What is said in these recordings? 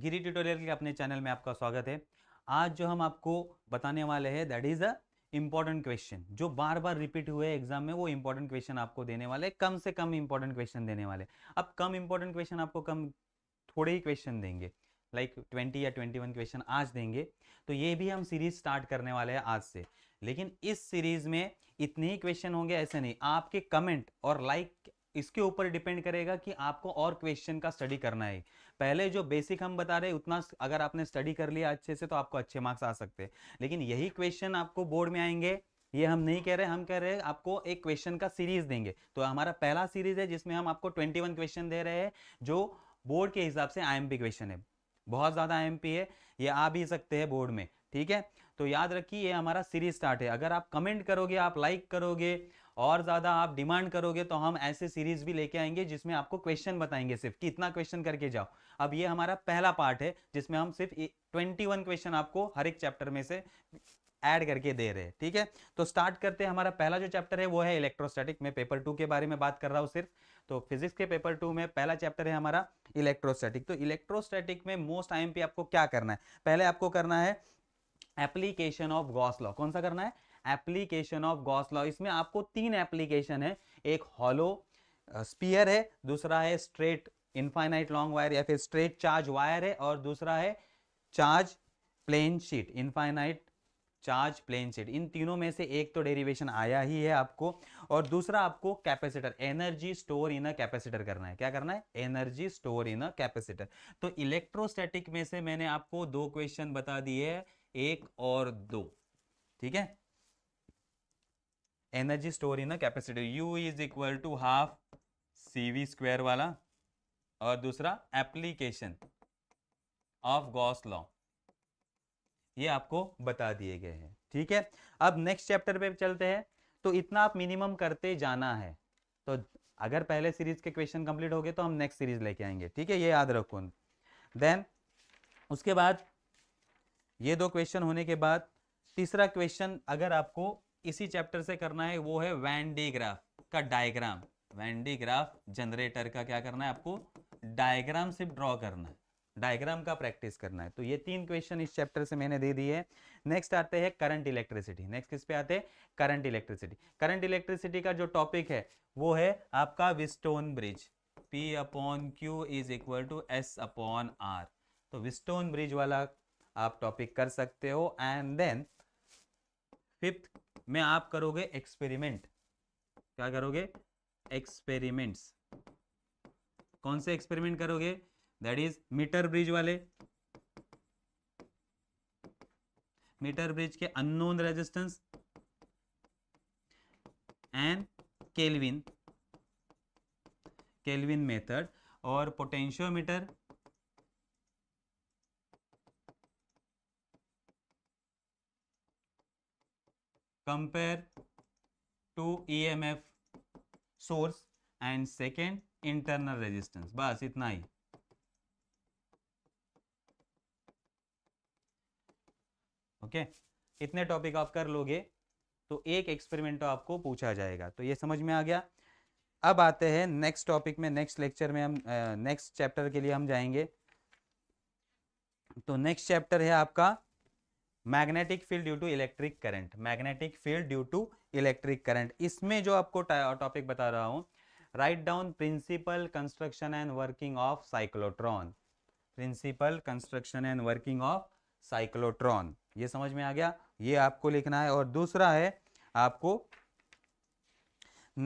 गिरी tutorial के अपने channel में आपका स्वागत है आज जो हम आपको बताने वाले हैं that is a important question जो बार बार रिपीट हुए एग्जाम में वो इंपॉर्टेंट क्वेश्चन आपको देने वाले कम से कम इंपॉर्टेंट क्वेश्चन देने वाले अब कम इंपॉर्टेंट क्वेश्चन आपको कम थोड़े ही क्वेश्चन देंगे लाइक like 20 या 21 क्वेश्चन आज देंगे तो ये भी हम सीरीज स्टार्ट करने वाले हैं आज से लेकिन इस सीरीज में इतने ही क्वेश्चन होंगे ऐसे नहीं आपके कमेंट और लाइक like इसके ऊपर डिपेंड करेगा कि आपको और क्वेश्चन का स्टडी करना है पहले जो बेसिक हम बता रहे उतना अगर आपने स्टडी कर लिया अच्छे से तो आपको अच्छे मार्क्स आ सकते हैं लेकिन यही क्वेश्चन आपको बोर्ड में आएंगे ये हम नहीं कह रहे हम कह रहे हैं आपको एक क्वेश्चन का सीरीज देंगे तो हमारा पहला सीरीज है जिसमें हम आपको 21 क्वेश्चन दे रहे हैं जो बोर्ड के हिसाब से आईएमपी क्वेश्चन है बहुत ज़्यादा आईएमपी है ये आ भी सकते हैं बोर्ड में ठीक है तो याद रखिए ये हमारा सीरीज स्टार्ट है अगर आप कमेंट करोगे आप लाइक करोगे और ज़्यादा आप डिमांड करोगे तो हम ऐसे सीरीज भी लेके आएंगे जिसमें आपको क्वेश्चन बताएंगे सिर्फ कि इतना क्वेश्चन करके जाओ अब ये हमारा पहला पार्ट है जिसमें हम सिर्फ ट्वेंटी क्वेश्चन आपको हर एक चैप्टर में से ऐड करके दे रहे हैं ठीक है तो स्टार्ट करते हैं हमारा पहला जो चैप्टर है वो है इलेक्ट्रोस्टैटिक मैं पेपर टू के बारे में बात कर रहा हूँ सिर्फ तो फिजिक्स के पेपर टू में पहला चैप्टर है हमारा इलेक्ट्रोस्टैटिक तो इलेक्ट्रोस्टैटिक में मोस्ट आईएमपी आपको क्या करना है पहले आपको करना है एप्लीकेशन ऑफ गॉस लॉ कौन सा करना है एप्लीकेशन ऑफ गॉस लॉ इसमें आपको तीन एप्लीकेशन है एक हॉलो स्पीयर है दूसरा है स्ट्रेट इनफाइनाइट लॉन्ग वायर या फिर स्ट्रेट चार्ज वायर है और दूसरा है charge plane sheet infinite charge plane sheet इन तीनों में से एक तो डेरिवेशन आया ही है आपको और दूसरा आपको capacitor energy store in a capacitor करना है क्या करना है energy store in a capacitor तो इलेक्ट्रोस्टैटिक में से मैंने आपको दो क्वेश्चन बता दिए है एक और दो ठीक है energy store in capacity U is equal to half CV square वाला और दूसरा एप्लीकेशन ऑफ गॉस लॉ ये आपको बता दिए गए हैं ठीक है अब नेक्स्ट चैप्टर पे चलते हैं तो इतना आप मिनिमम करते जाना है तो अगर पहले सीरीज के क्वेश्चन कंप्लीट हो गए तो हम नेक्स्ट सीरीज लेके आएंगे ठीक है ये याद रखो देन उसके बाद ये दो क्वेश्चन होने के बाद तीसरा क्वेश्चन अगर आपको इसी चैप्टर से करना है वो है वैंडीग्राफ का डायग्राम वैंडीग्राफ जनरेटर का क्या करना है आपको डायग्राम से ड्रॉ करना है डायग्राम का प्रैक्टिस करना है तो ये तीन क्वेश्चन इस चैप्टर से मैंने दे दिए नेक्स्ट आते हैं करंट इलेक्ट्रिसिटी नेक्स्ट किस पे आते हैं करंट इलेक्ट्रिसिटी करंट इलेक्ट्रिसिटी का जो टॉपिक है वो है आपका Wheatstone bridge P upon Q is equal to S upon R तो विस्टोन ब्रिज वाला आप टॉपिक कर सकते हो एंड देन फिफ्थ में आप करोगे एक्सपेरिमेंट क्या करोगे एक्सपेरिमेंट्स कौन से एक्सपेरिमेंट करोगे दैट इज मीटर ब्रिज वाले मीटर ब्रिज के unknown resistance and Kelvin Kelvin method और potentiometer compare to EMF source and second internal resistance बस इतना ही ओके okay? इतने टॉपिक आप कर लोगे तो एक एक्सपेरिमेंट तो आपको पूछा जाएगा तो ये समझ में आ गया अब आते हैं नेक्स्ट टॉपिक में नेक्स्ट लेक्चर में हम नेक्स्ट चैप्टर के लिए हम जाएंगे तो नेक्स्ट चैप्टर है आपका magnetic field due to electric current magnetic field due to electric current इसमें जो आपको टॉपिक बता रहा हूँ write down principle construction and working of cyclotron principle construction and working of cyclotron ये समझ में आ गया ये आपको लिखना है और दूसरा है आपको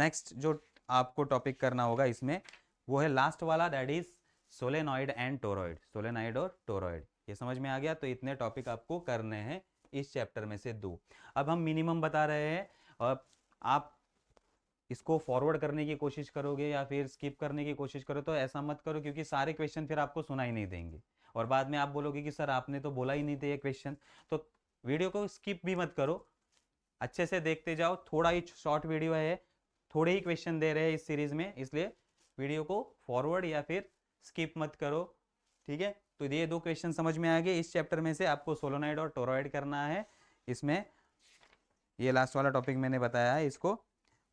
नेक्स्ट जो आपको टॉपिक करना होगा इसमें वो है लास्ट वाला that is solenoid and toroid solenoid और टोरॉइड ये समझ में आ गया तो इतने टॉपिक आपको करने हैं इस चैप्टर में से दो अब हम मिनिमम बता रहे हैं और आप इसको फॉरवर्ड करने की कोशिश करोगे या फिर स्किप करने की कोशिश करो तो ऐसा मत करो क्योंकि सारे क्वेश्चन फिर आपको सुनाई नहीं देंगे और बाद में आप बोलोगे कि सर आपने तो बोला ही नहीं थे ये क्वेश्चन तो वीडियो को स्किप भी मत करो अच्छे से देखते जाओ थोड़ा ही शॉर्ट वीडियो है थोड़े ही क्वेश्चन दे रहे हैं इस सीरीज में इसलिए वीडियो को फॉरवर्ड या फिर स्किप मत करो ठीक है तो ये दो क्वेश्चन समझ में आ गए इस चैप्टर में से आपको सोलोनाइड और टोरॉइड करना है इसमें ये लास्ट वाला टॉपिक मैंने बताया है इसको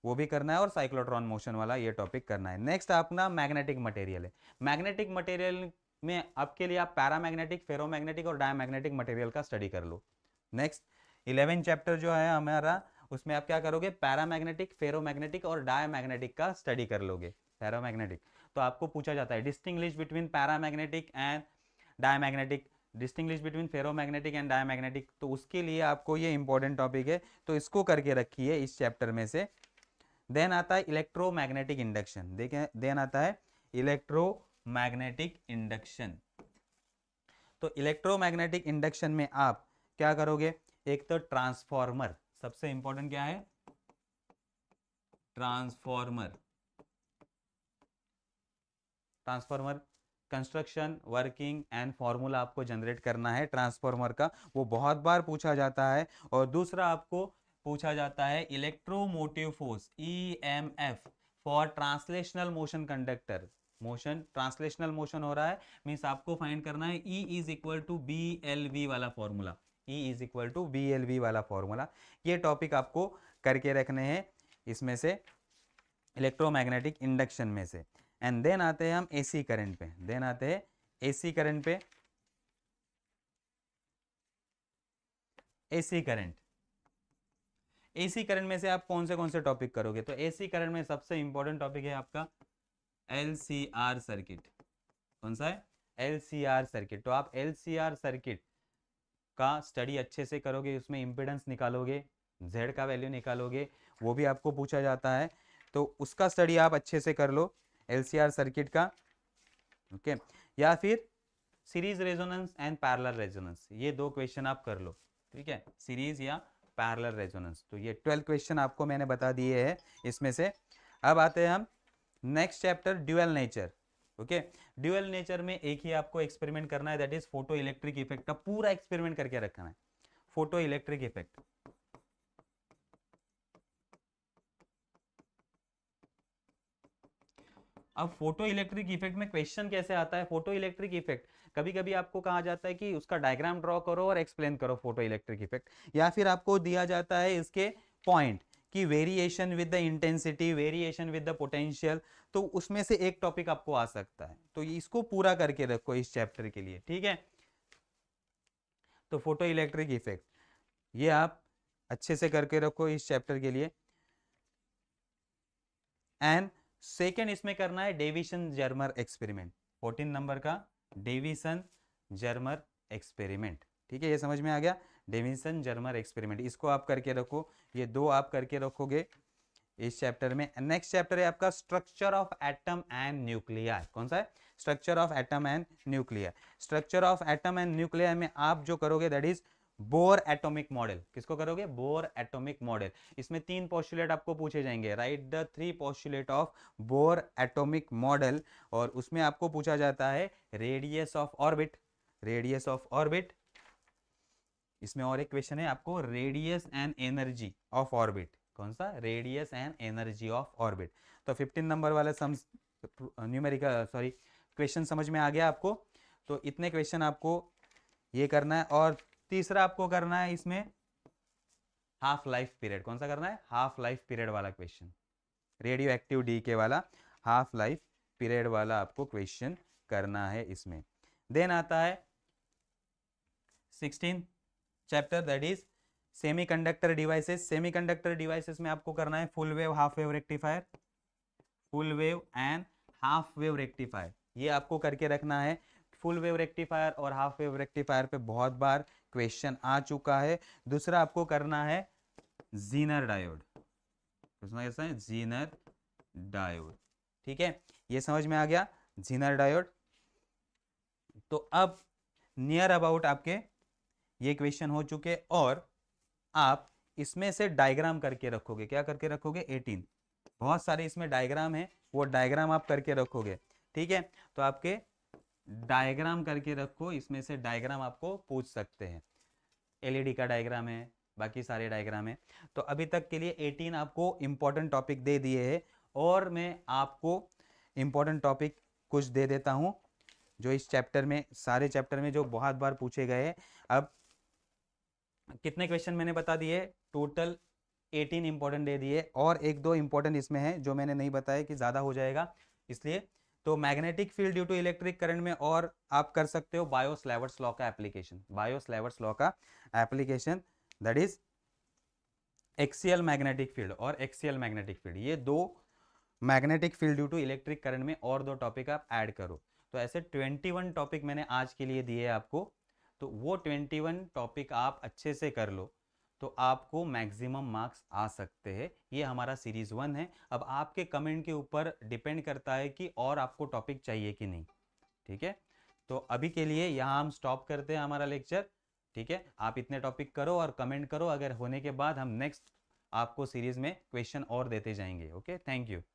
वो भी करना है और साइक्लोट्रॉन मोशन वाला ये टॉपिक करना है नेक्स्ट अपना मैग्नेटिक मटेरियल है मैग्नेटिक मटेरियल में आपके लिए आप पैरा मैग्नेटिक फेरोमैग्नेटिक और डायमैग्नेटिक मटेरियल का स्टडी कर लो नेक्स्ट इलेवन चैप्टर जो है हमारा उसमें आप क्या करोगे पैरामैग्नेटिक फेरोमैग्नेटिक और डायमैग्नेटिक का स्टडी कर लोगे फेरोमैग्नेटिक तो आपको पूछा जाता है distinguish between paramagnetic and diamagnetic distinguish between ferromagnetic and diamagnetic तो उसके लिए आपको ये इंपॉर्टेंट टॉपिक है तो इसको करके रखिए इस चैप्टर में से देन आता है इलेक्ट्रोमैग्नेटिक इंडक्शन देखें देन आता है इलेक्ट्रोमैग्नेटिक इंडक्शन तो इलेक्ट्रोमैग्नेटिक इंडक्शन में आप क्या करोगे एक तो ट्रांसफॉर्मर सबसे इंपॉर्टेंट क्या है transformer transformer construction working and formula आपको जनरेट करना है ट्रांसफॉर्मर का वो बहुत बार पूछा जाता है और दूसरा आपको पूछा जाता है electromotive force E M F for translational motion conductor motion translational motion हो रहा है मीन्स आपको फाइंड करना है E is equal to B L V वाला formula E is equal to B L V वाला फॉर्मूला ये टॉपिक आपको करके रखने हैं इसमें से इलेक्ट्रोमैग्नेटिक इंडक्शन में से एंड देन आते हैं हम एसी करंट पे देन आते हैं एसी करंट पे एसी करंट एसी करंट में से आप कौन से कौन से टॉपिक करोगे तो एसी करंट में सबसे इंपॉर्टेंट टॉपिक है आपका एल सी आर सर्किट कौन सा है एल सर्किट तो आप एल सी आर सर्किट का स्टडी अच्छे से करोगे उसमें इम्पिडेंस निकालोगे जेड का वैल्यू निकालोगे वो भी आपको पूछा जाता है तो उसका स्टडी आप अच्छे से कर लो एलसीआर सर्किट का ओके okay. या फिर series resonance and parallel resonance ये दो क्वेश्चन आप कर लो ठीक है सीरीज या पैरलर रेजोनेंस तो ये ट्वेल्व क्वेश्चन आपको मैंने बता दिए है इसमें से अब आते हैं हम next chapter dual nature okay dual nature में एक ही आपको एक्सपेरिमेंट करना है that is photoelectric effect का पूरा एक्सपेरिमेंट करके रखना है फोटो इलेक्ट्रिक इफेक्ट अब फोटो इलेक्ट्रिक इफेक्ट में क्वेश्चन कैसे आता है फोटो इलेक्ट्रिक इफेक्ट कभी कभी आपको कहा जाता है कि उसका डायग्राम ड्रॉ करो और एक्सप्लेन करो फोटो इलेक्ट्रिक इफेक्ट या फिर आपको दिया जाता है इसके पॉइंट कि variation with the intensity variation with the potential तो उसमें से एक टॉपिक आपको आ सकता है तो इसको पूरा करके रखो इस चैप्टर के लिए ठीक है तो फोटो इलेक्ट्रिक इफेक्ट ये आप अच्छे से करके रखो इस चैप्टर के लिए एंड सेकेंड इसमें करना है Davisson Germer experiment fourteen number का डेविशन जर्मर एक्सपेरिमेंट ठीक है ये समझ में आ गया डेविशन जर्मर एक्सपेरिमेंट इसको आप करके रखो ये दो आप करके रखोगे इस चैप्टर में नेक्स्ट चैप्टर है आपका structure of atom and nuclear कौन सा है structure of atom and nuclear structure of atom and nuclear में आप जो करोगे that is Bohr atomic model किसको करोगे बोर एटॉमिक मॉडल इसमें तीन पॉस्टुलेट आपको पूछे जाएंगे write the three postulate of Bohr atomic model और उसमें आपको पूछा जाता है radius of orbit radius of orbit इसमें और एक क्वेश्चन है आपको radius and energy of orbit कौन सा radius and energy of orbit तो फिफ्टीन नंबर वाले न्यूमेरिकल सॉरी क्वेश्चन समझ में आ गया आपको तो इतने क्वेश्चन आपको ये करना है और तीसरा आपको करना है इसमें हाफ लाइफ पीरियड कौन सा करना है हाफ लाइफ पीरियड वाला question radioactive decay वाला हाफ लाइफ पीरियड वाला आपको क्वेश्चन करना है इसमें देन आता है sixteen chapter that is semiconductor devices semiconductor devices में आपको करना है full wave half wave rectifier full wave and half wave rectifier ये आपको करके रखना है फुल वेव रेक्टिफायर और हाफ वेव रेक्टिफायर पे बहुत बार क्वेश्चन आ चुका है दूसरा आपको करना है जीनर डायोड कैसा है जीनर डायोड ठीक है ये समझ में आ गया जीनर डायोड तो अब नियर अबाउट आपके ये क्वेश्चन हो चुके और आप इसमें से डायग्राम करके रखोगे क्या करके रखोगे 18 बहुत सारे इसमें डायग्राम है वो डायग्राम आप करके रखोगे ठीक है तो आपके डायग्राम करके रखो इसमें से डायग्राम आपको पूछ सकते हैं एलईडी का डायग्राम है बाकी सारे डायग्राम है तो अभी तक के लिए 18 आपको इम्पोर्टेंट टॉपिक दे दिए है और मैं आपको इम्पोर्टेंट टॉपिक कुछ दे देता हूँ जो इस चैप्टर में सारे चैप्टर में जो बहुत बार पूछे गए अब कितने क्वेश्चन मैंने बता दिए टोटल 18 इम्पोर्टेंट दे दिए और एक दो इम्पोर्टेंट इसमें है जो मैंने नहीं बताया कि ज़्यादा हो जाएगा इसलिए तो magnetic field due to electric current में और आप कर सकते हो बायोस्लेवर्स लॉ का एप्लीकेशन बायोस्लेवर्स लॉ का application that is axial magnetic field और एक्सीएल मैग्नेटिक फील्ड ये दो magnetic field due to electric current में और दो टॉपिक आप ऐड करो तो ऐसे 21 टॉपिक मैंने आज के लिए दिए आपको तो वो 21 टॉपिक आप अच्छे से कर लो तो आपको मैक्सिमम मार्क्स आ सकते हैं ये हमारा सीरीज वन है अब आपके कमेंट के ऊपर डिपेंड करता है कि और आपको टॉपिक चाहिए कि नहीं ठीक है तो अभी के लिए यहाँ हम स्टॉप करते हैं हमारा लेक्चर ठीक है आप इतने टॉपिक करो और कमेंट करो अगर होने के बाद हम नेक्स्ट आपको सीरीज में क्वेश्चन और देते जाएंगे ओके थैंक यू